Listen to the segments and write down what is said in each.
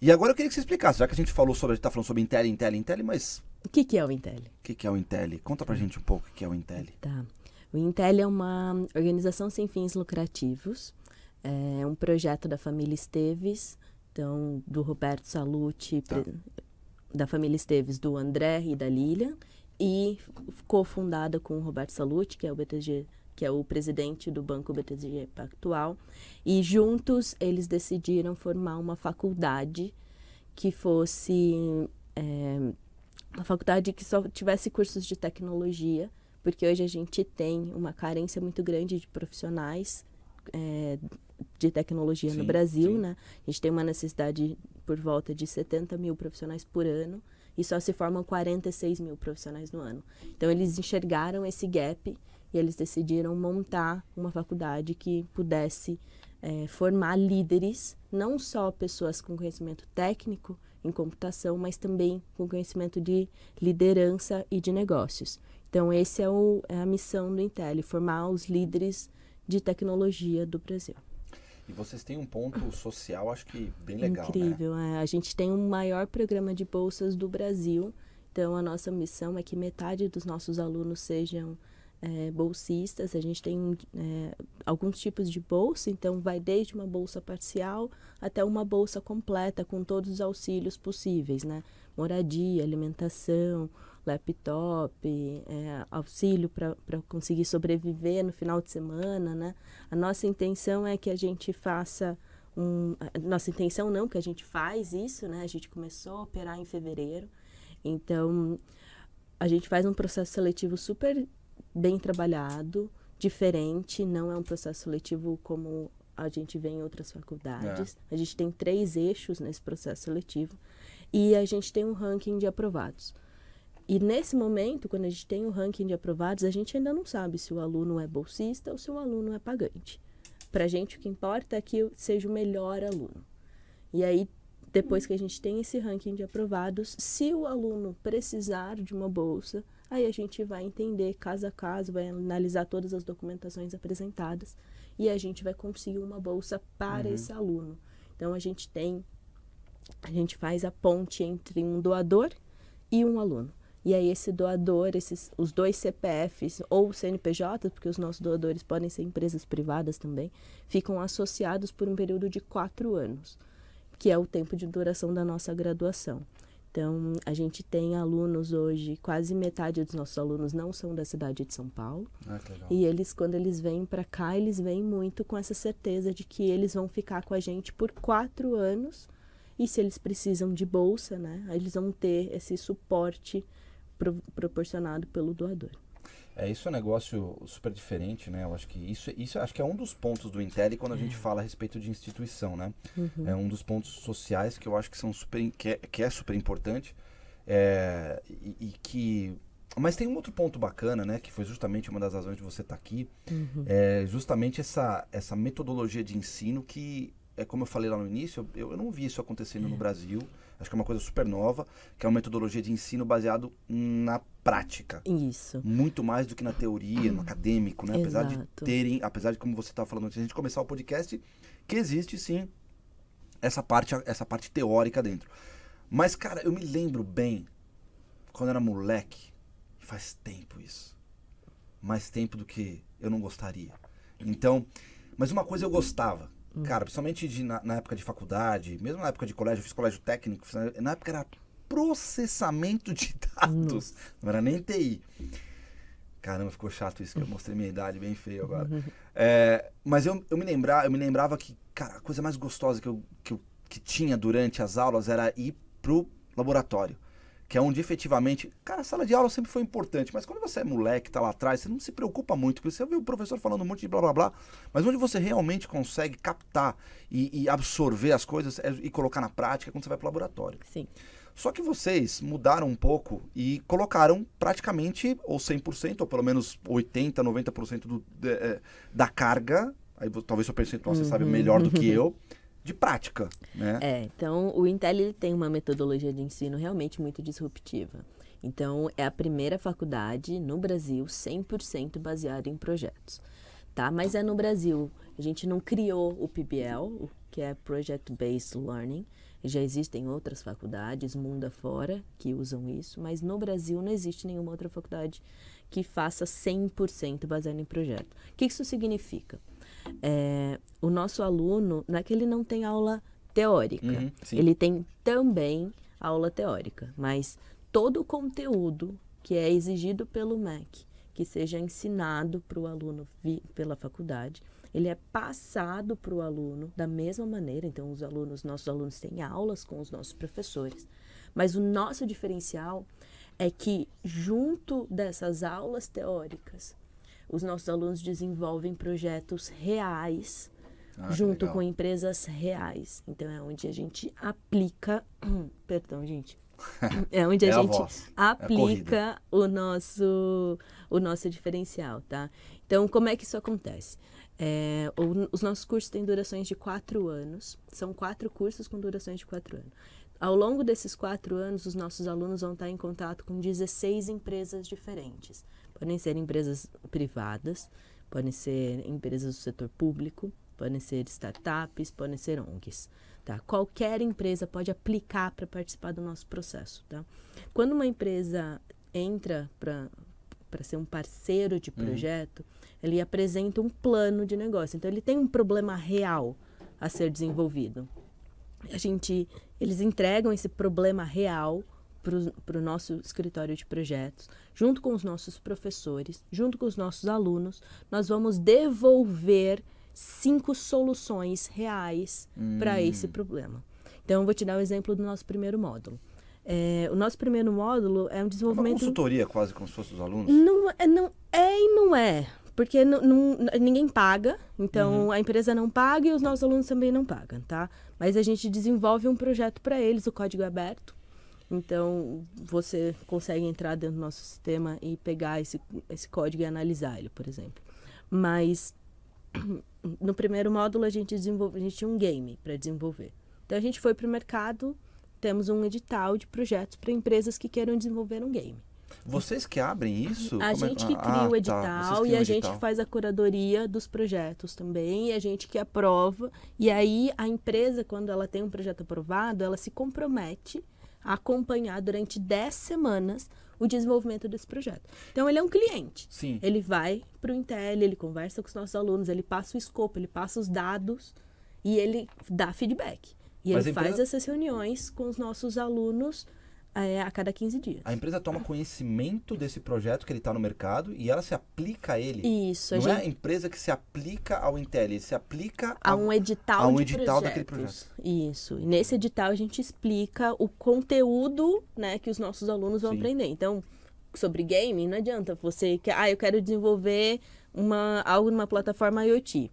E agora eu queria que você explicasse, já que a gente falou sobre, a gente tá falando sobre Intel, Intel, Intel, mas... O que, que é o Intel? O que, que é o Intel? Conta pra gente um pouco o que é o Intel. Tá. O Intel é uma organização sem fins lucrativos, é um projeto da família Esteves, então do Roberto Salute tá. da família Esteves, do André e da Lilian, e cofundada com o Roberto Salute que é o BTG que é o presidente do Banco BTG Pactual, e juntos eles decidiram formar uma faculdade que fosse é, uma faculdade que só tivesse cursos de tecnologia, porque hoje a gente tem uma carência muito grande de profissionais é, de tecnologia sim, no Brasil, sim. né? A gente tem uma necessidade por volta de 70 mil profissionais por ano e só se formam 46 mil profissionais no ano. Então eles enxergaram esse gap e eles decidiram montar uma faculdade que pudesse é, formar líderes, não só pessoas com conhecimento técnico em computação, mas também com conhecimento de liderança e de negócios. Então, essa é, o, é a missão do Intel, formar os líderes de tecnologia do Brasil. E vocês têm um ponto social, acho que bem legal. Né? Incrível. Né? É, a gente tem o um maior programa de bolsas do Brasil. Então, a nossa missão é que metade dos nossos alunos sejam é, bolsistas, a gente tem é, alguns tipos de bolsa, então vai desde uma bolsa parcial até uma bolsa completa com todos os auxílios possíveis, né? Moradia, alimentação, laptop, é, auxílio para conseguir sobreviver no final de semana, né? A nossa intenção é que a gente faça um... Nossa intenção não, que a gente faz isso, né? A gente começou a operar em fevereiro, então... A gente faz um processo seletivo super bem trabalhado, diferente, não é um processo seletivo como a gente vê em outras faculdades. É. A gente tem três eixos nesse processo seletivo e a gente tem um ranking de aprovados. E nesse momento, quando a gente tem o um ranking de aprovados, a gente ainda não sabe se o aluno é bolsista ou se o aluno é pagante. Para a gente, o que importa é que seja o melhor aluno. E aí, depois que a gente tem esse ranking de aprovados, se o aluno precisar de uma bolsa, Aí a gente vai entender caso a caso, vai analisar todas as documentações apresentadas e a gente vai conseguir uma bolsa para uhum. esse aluno. Então a gente tem, a gente faz a ponte entre um doador e um aluno. E aí esse doador, esses, os dois CPFs ou CNPJ, porque os nossos doadores podem ser empresas privadas também, ficam associados por um período de quatro anos, que é o tempo de duração da nossa graduação. Então, a gente tem alunos hoje, quase metade dos nossos alunos não são da cidade de São Paulo. Ah, e eles, quando eles vêm para cá, eles vêm muito com essa certeza de que eles vão ficar com a gente por quatro anos. E se eles precisam de bolsa, né, eles vão ter esse suporte pro proporcionado pelo doador. É, isso é um negócio super diferente, né? Eu acho que isso, isso acho que é um dos pontos do Intel quando a gente é. fala a respeito de instituição, né? Uhum. É um dos pontos sociais que eu acho que, são super, que, é, que é super importante é, e, e, que... Mas tem um outro ponto bacana, né? Que foi justamente uma das razões de você estar tá aqui. Uhum. É justamente essa, essa metodologia de ensino que é como eu falei lá no início, eu, eu não vi isso acontecendo uhum. no hum. Brasil. Acho que é uma coisa super nova, que é uma metodologia de ensino baseado na prática. Isso. Muito mais do que na teoria, no hum. acadêmico, né? Apesar de terem, apesar de como você estava falando antes a gente começar o podcast, que existe sim essa parte, essa parte teórica dentro. Mas, cara, eu me lembro bem quando era moleque, faz tempo isso. Mais tempo do que eu não gostaria. Então, mas uma coisa eu gostava Hum. Cara, principalmente de, na, na, época de faculdade, mesmo na época de colégio, eu fiz colégio técnico, na época era processamento de dados, não era nem TI. Caramba, ficou chato isso que eu mostrei minha idade bem feio agora. Uhum. É, mas eu, eu, me lembra, eu me lembrava que, cara, a coisa mais gostosa que eu, que eu que tinha durante as aulas era ir pro laboratório que é onde efetivamente. Cara, a sala de aula sempre foi importante, mas quando você é moleque, tá lá atrás, você não se preocupa muito, porque você vê o professor falando um monte de blá blá blá, mas onde você realmente consegue captar e, e absorver as coisas é, e colocar na prática é quando você vai pro laboratório. Sim. Só que vocês mudaram um pouco e colocaram praticamente, ou 100%, ou pelo menos 80%, 90% do, de, é, da carga, aí talvez o percentual uhum. você sabe uhum. melhor do que eu, de prática. Né? É, então o Intel tem uma metodologia de ensino realmente muito disruptiva. Então é a primeira faculdade no Brasil 100% baseada em projetos, tá? Mas é no Brasil. A gente não criou o PBL, que é Project Based Learning. Já existem outras faculdades, mundo afora, que usam isso, mas no Brasil não existe nenhuma outra faculdade que faça 100% baseada em projeto. O que isso significa? é, o nosso aluno, não é que ele não tem aula teórica, uhum, ele tem também aula teórica, mas todo o conteúdo que é exigido pelo MEC, que seja ensinado para o aluno pela faculdade, ele é passado para o aluno da mesma maneira. Então, os alunos, nossos alunos têm aulas com os nossos professores. Mas o nosso diferencial é que, junto dessas aulas teóricas, os nossos alunos desenvolvem projetos reais ah, junto com empresas reais. Então é onde a gente aplica, perdão, gente. É onde é a é gente a aplica a o nosso o nosso diferencial, tá? Então como é que isso acontece? É, o, os nossos cursos têm durações de quatro anos. São quatro cursos com durações de quatro anos. Ao longo desses quatro anos, os nossos alunos vão estar em contato com 16 empresas diferentes. Podem ser empresas privadas, podem ser empresas do setor público, podem ser startups, podem ser ONGs. Tá? Qualquer empresa pode aplicar para participar do nosso processo. Tá? Quando uma empresa entra para para ser um parceiro de uhum. projeto, uhum. ele apresenta um plano de negócio. Então ele tem um problema real a ser desenvolvido. A gente, eles entregam esse problema real para o nosso escritório de projetos, junto com os nossos professores, junto com os nossos alunos, nós vamos devolver cinco soluções reais hum. para esse problema. Então, eu vou te dar o um exemplo do nosso primeiro módulo. É, o nosso primeiro módulo é um desenvolvimento. É uma consultoria quase como se fosse os alunos? Não, é, é, não é e não é. Porque não, não, ninguém paga, então uhum. a empresa não paga e os nossos alunos também não pagam, tá? Mas a gente desenvolve um projeto para eles, o código é aberto. Então, você consegue entrar dentro do nosso sistema e pegar esse, esse código e analisar ele, por exemplo. Mas, no primeiro módulo, a gente, desenvolve, a gente tinha um game para desenvolver. Então, a gente foi para o mercado, temos um edital de projetos para empresas que queiram desenvolver um game. Vocês que abrem isso? A Como é gente é? que cria ah, o tá. edital tá. e a edital. gente que faz a curadoria dos projetos também, e a gente que aprova. E aí a empresa, quando ela tem um projeto aprovado, ela se compromete acompanhar durante 10 semanas o desenvolvimento desse projeto. Então ele é um cliente. Sim. Ele vai para o Intel, ele conversa com os nossos alunos, ele passa o escopo, ele passa os dados e ele dá feedback. E Mas ele empresa... faz essas reuniões com os nossos alunos é, a cada 15 dias. A empresa toma conhecimento desse projeto que ele está no mercado e ela se aplica a ele. Isso. Não é gente... é a empresa que se aplica ao Intel, ele se aplica a, a um edital, a um edital daquele projeto. Isso. E nesse edital a gente explica o conteúdo né, que os nossos alunos vão Sim. aprender. Então, sobre game, não adianta você que ah, eu quero desenvolver uma, algo numa plataforma IoT.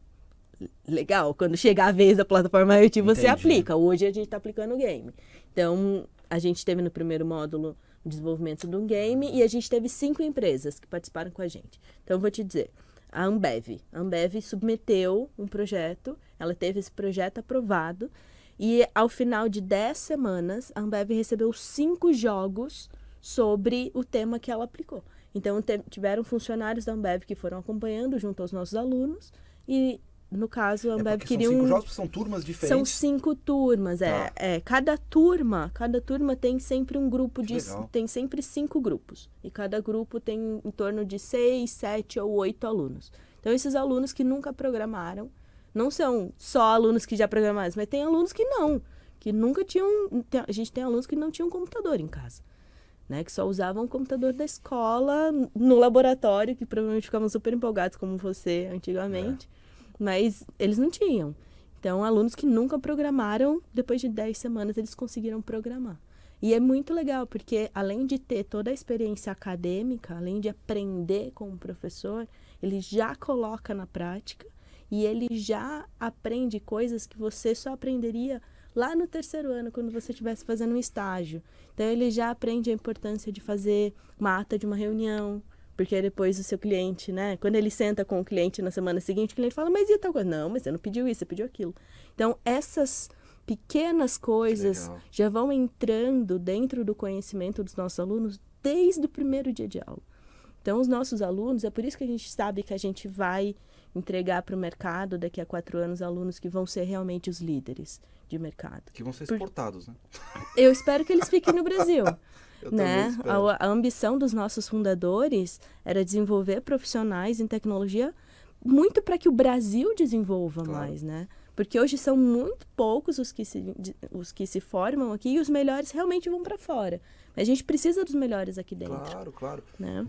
Legal, quando chegar a vez da plataforma IoT, Entendi. você aplica. Hoje a gente está aplicando game. Então, a gente teve no primeiro módulo o desenvolvimento de um game e a gente teve cinco empresas que participaram com a gente. Então, vou te dizer, a Ambev. A Ambev submeteu um projeto, ela teve esse projeto aprovado e ao final de 10 semanas, a Ambev recebeu cinco jogos sobre o tema que ela aplicou. Então, tiveram funcionários da Ambev que foram acompanhando junto aos nossos alunos e no caso, a é Ambev é queria são cinco um... jogos, são turmas diferentes? São cinco turmas, é, tá. é. Cada turma, cada turma tem sempre um grupo que de... Legal. Tem sempre cinco grupos. E cada grupo tem em torno de seis, sete ou oito alunos. Então, esses alunos que nunca programaram, não são só alunos que já programaram, mas tem alunos que não. Que nunca tinham... A gente tem alunos que não tinham computador em casa. Né, que só usavam o computador da escola no laboratório, que provavelmente ficavam super empolgados como você antigamente. É. Mas eles não tinham. Então, alunos que nunca programaram, depois de 10 semanas eles conseguiram programar. E é muito legal, porque além de ter toda a experiência acadêmica, além de aprender com o professor, ele já coloca na prática e ele já aprende coisas que você só aprenderia lá no terceiro ano, quando você estivesse fazendo um estágio. Então, ele já aprende a importância de fazer uma ata de uma reunião, porque depois o seu cliente, né? Quando ele senta com o cliente na semana seguinte, o cliente fala, mas e tal coisa? Não, mas você não pediu isso, você pediu aquilo. Então, essas pequenas coisas já vão entrando dentro do conhecimento dos nossos alunos desde o primeiro dia de aula. Então, os nossos alunos, é por isso que a gente sabe que a gente vai entregar para o mercado daqui a quatro anos alunos que vão ser realmente os líderes de mercado. Que vão ser exportados, por... né? Eu espero que eles fiquem no Brasil. né? A, a ambição dos nossos fundadores era desenvolver profissionais em tecnologia muito para que o Brasil desenvolva claro. mais, né? Porque hoje são muito poucos os que, se, os que se formam aqui e os melhores realmente vão para fora. A gente precisa dos melhores aqui dentro. Claro, claro. Né?